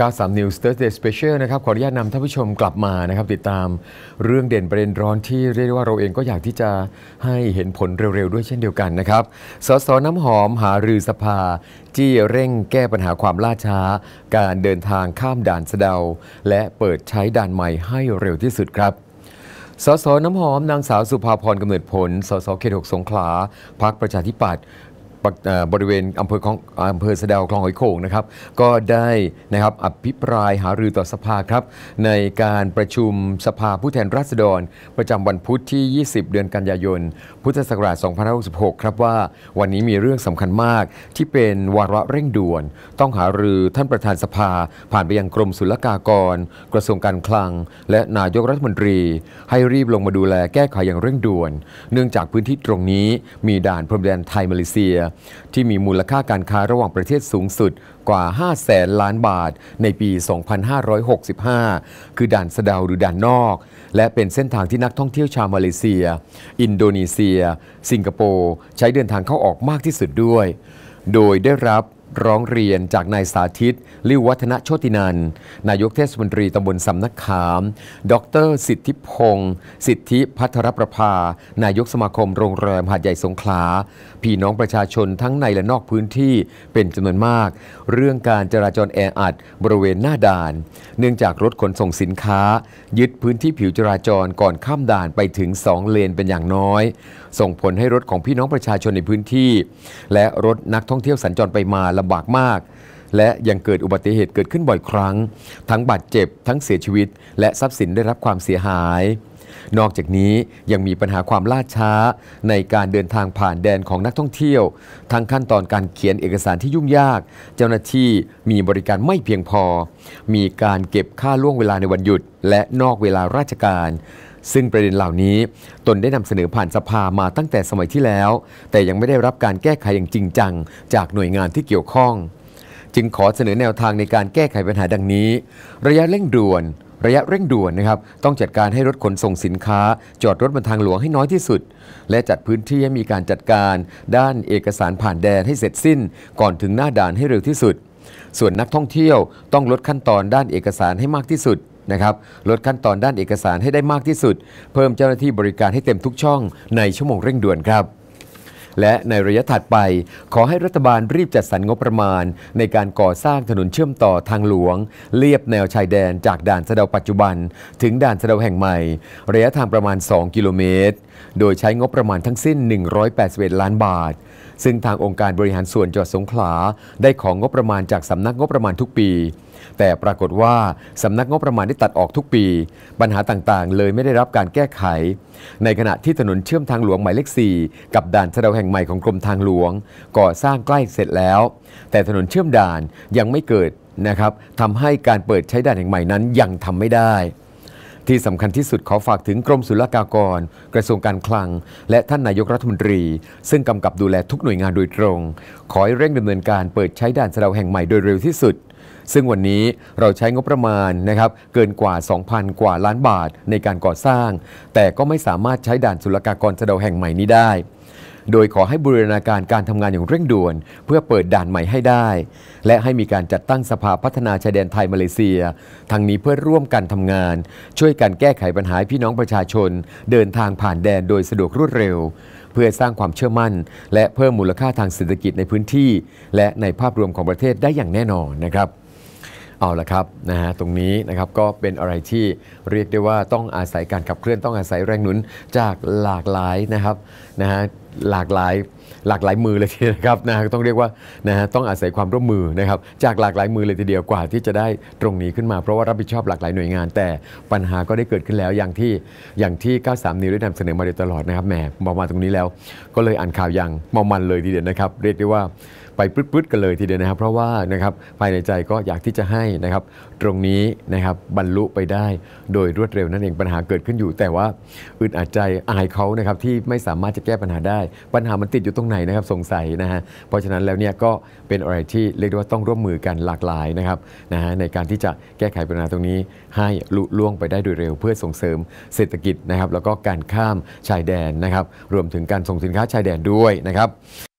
93 News Thursday Special นะครับขออนุญาตนำท่านผู้ชมกลับมานะครับ ติดตามเรื่องเด่นประเด็นร้อนที่เรียกว่าเราเองก็อยากที่จะให้เห็นผลเร็ว ๆ ด้วยเช่นเดียวกันนะครับ สสน้ำหอมหารือสภา จี้เร่งแก้ปัญหาความล่าช้า การเดินทางข้ามด่านสะเดา และเปิดใช้ด่านใหม่ให้เร็วที่สุดครับ สสน้ำหอมนางสาวสุภาพรกำเนิดผลสสเขตหกสงขลาพักประชาธิปัตย์บริเวณอำเภอของอำเภอสะดาวคลองหอยโข่งนะครับ ก็ได้นะครับอภิปรายหารือต่อสภาครับ ในการประชุมสภาผู้แทนราษฎร ประจำวันพุธที่ 20 เดือนกันยายน พุทธศักราช 2566 ครับว่า วันนี้มีเรื่องสำคัญมาก ที่เป็นวาระเร่งด่วน ต้องหารือท่านประธานสภา ผ่านไปยังกรมศุลกากร กระทรวงการคลัง และนายกรัฐมนตรี ให้รีบลงมาดูแลแก้ไขอย่างเร่งด่วน เนื่องจากพื้นที่ตรงนี้มีด่านพรมแดนไทยมาเลเซียที่มีมูลค่าการค้าระหว่างประเทศสูงสุดกว่า5แสนล้านบาท ในปี 2565 คือด่านสะดาวหรือด่านนอก และเป็นเส้นทางที่นักท่องเที่ยวชาวมาเลเซีย อินโดนีเซีย สิงคโปร์ใช้เดินทางเข้าออกมากที่สุดด้วย โดยได้รับร้องเรียนจากนายสาธิตลิววัฒนโชตินัน นายกเทศมนตรี ตำบลสำนักขาม ดรสิทธิพงศ์สิทธิพัทรประภา นายกสมาคมโรงแรมหาดใหญ่สงขลา พี่น้องประชาชนทั้งในและนอกพื้นที่เป็นจำนวนมาก เรื่องการจราจรแออัด บริเวณหน้าด่าน เนื่องจากรถขนส่งสินค้า ยึดพื้นที่ผิวจราจรก่อนข้ามด่านไปถึง2เลนเป็นอย่างน้อย ส่งผลให้รถของพี่น้องประชาชนในพื้นที่ และรถนักท่องเที่ยวสัญจรไปมาลำบากมาก และยังเกิดอุบัติเหตุเกิดขึ้นบ่อยครั้ง ทั้งบาดเจ็บทั้งเสียชีวิต และทรัพย์สินได้รับความเสียหาย นอกจากนี้ยังมีปัญหาความล่าช้าในการเดินทางผ่านแดนของนักท่องเที่ยวทั้งขั้นตอนการเขียนเอกสารที่ยุ่งยาก เจ้าหน้าที่มีบริการไม่เพียงพอ มีการเก็บค่าล่วงเวลาในวันหยุดและนอกเวลาราชการซึ่งประเด็นเหล่านี้ ตนได้นำเสนอผ่านสภามาตั้งแต่สมัยที่แล้ว แต่ยังไม่ได้รับการแก้ไขอย่างจริงจัง จากหน่วยงานที่เกี่ยวข้อง จึงขอเสนอแนวทางในการแก้ไขปัญหาดังนี้ ระยะเร่งด่วน ระยะเร่งด่วนนะครับต้องจัดการให้รถขนส่งสินค้า จอดรถบนทางหลวงให้น้อยที่สุด และจัดพื้นที่ให้มีการจัดการ ด้านเอกสารผ่านแดนให้เสร็จสิ้นก่อนถึงหน้าด่านให้เร็วที่สุด ส่วนนักท่องเที่ยวต้องลดขั้นตอนด้านเอกสารให้มากที่สุดนะครับลดขั้นตอนด้านเอกสารให้ได้มากที่สุด เพิ่มเจ้าหน้าที่บริการให้เต็มทุกช่องในชั่วโมงเร่งด่วนครับและในระยะถัดไปขอให้รัฐบาลรีบจัดสรรงบประมาณ ในการก่อสร้างถนนเชื่อมต่อทางหลวงเลียบแนวชายแดนจากด่านสะเดาปัจจุบัน ถึงด่านสะเดาแห่งใหม่ ระยะทางประมาณ2กิโลเมตรโดยใช้งบประมาณทั้งสิ้น181ล้านบาท ซึ่งทางองค์การบริหารส่วนจังหวัดสงขลาได้ของงบประมาณจากสำนักงบประมาณทุกปี แต่ปรากฏว่าสำนักงบประมาณได้ตัดออกทุกปีปัญหาต่างๆ เลยไม่ได้รับการแก้ไข ในขณะที่ถนนเชื่อมทางหลวงหมายเลข4กับด่านสะเดาแห่งแห่งใหม่ของกรมทางหลวง ก่อสร้างใกล้เสร็จแล้ว แต่ถนนเชื่อมด่านยังไม่เกิดนะครับทำให้การเปิดใช้ด่านแห่งใหม่นั้นยังทำไม่ได้ ที่สำคัญที่สุดขอฝากถึงกรมศุลกากร กระทรวงการคลัง และท่านนายกรัฐมนตรี ซึ่งกำกับดูแลทุกหน่วยงานโดยตรง ขอให้เร่งดำเนินการเปิดใช้ด่านสะดาวแห่งใหม่โดยเร็วที่สุด ซึ่งวันนี้เราใช้งบประมาณนะครับเกินกว่า 2,000 กว่าล้านบาทในการก่อสร้าง แต่ก็ไม่สามารถใช้ด่านศุลกากรสะดาวแห่งใหม่นี้ได้โดยขอให้บูรณาการการทำงานอย่างเร่งด่วน เพื่อเปิดด่านใหม่ให้ได้ และให้มีการจัดตั้งสภาพัฒนาชายแดนไทยมาเลเซีย ทั้งนี้เพื่อร่วมกันทำงาน ช่วยกันแก้ไขปัญหาพี่น้องประชาชน เดินทางผ่านแดนโดยสะดวกรวดเร็ว เพื่อสร้างความเชื่อมั่น และเพิ่มมูลค่าทางเศรษฐกิจในพื้นที่ และในภาพรวมของประเทศได้อย่างแน่นอนนะครับเอาละครับ นะฮะตรงนี้นะครับก็เป็นอะไรที่เรียกได้ว่าต้องอาศัยการขับเคลื่อนต้องอาศัยแรงหนุนจากหลากหลายนะครับนะฮะหลากหลายหลากหลายมือเลยทีเดียวครับนะต้องเรียกว่านะฮะต้องอาศัยความร่วมมือนะครับจากหลากหลายมือเลยทีเดียวกว่าที่จะได้ตรงนี้ขึ้นมาเพราะว่ารับผิดชอบหลากหลายหน่วยงาน แต่ปัญหาก็ได้เกิดขึ้นแล้วอย่างที่อย่างที่93 นิ้วได้นำเสนอมาโดยตลอดนะครับแหมมามาตรงนี้แล้ว ก็เลยอ่านข่าวอย่างมามันเลยทีเดียวนะครับเรียกได้ว่าไปปื๊ดๆ กันเลยทีเดียวนะครับ เพราะว่านะครับภายในใจก็อยากที่จะให้นะครับตรงนี้นะครับบรรลุไปได้โดยรวดเร็วนั่นเองปัญหาเกิดขึ้นอยู่ แต่ว่าอึดอัดใจอายเขานะครับที่ไม่สามารถจะแก้ปัญหาได้ปัญหามันติดอยู่ตรงไหนนะครับ สงสัยนะฮะเพราะฉะนั้นแล้วเนี่ยก็เป็นอะไรที่เรียกว่าต้องร่วมมือกันหลากหลายนะครับนะฮะในการที่จะแก้ไขปัญหาตรงนี้ ให้ลุล่วงไปได้โดยเร็ว เพื่อส่งเสริมเศรษฐกิจนะครับ แล้วก็การข้ามชายแดนนะครับรวมถึงการส่งสินค้าชายแดนด้วยนะครับ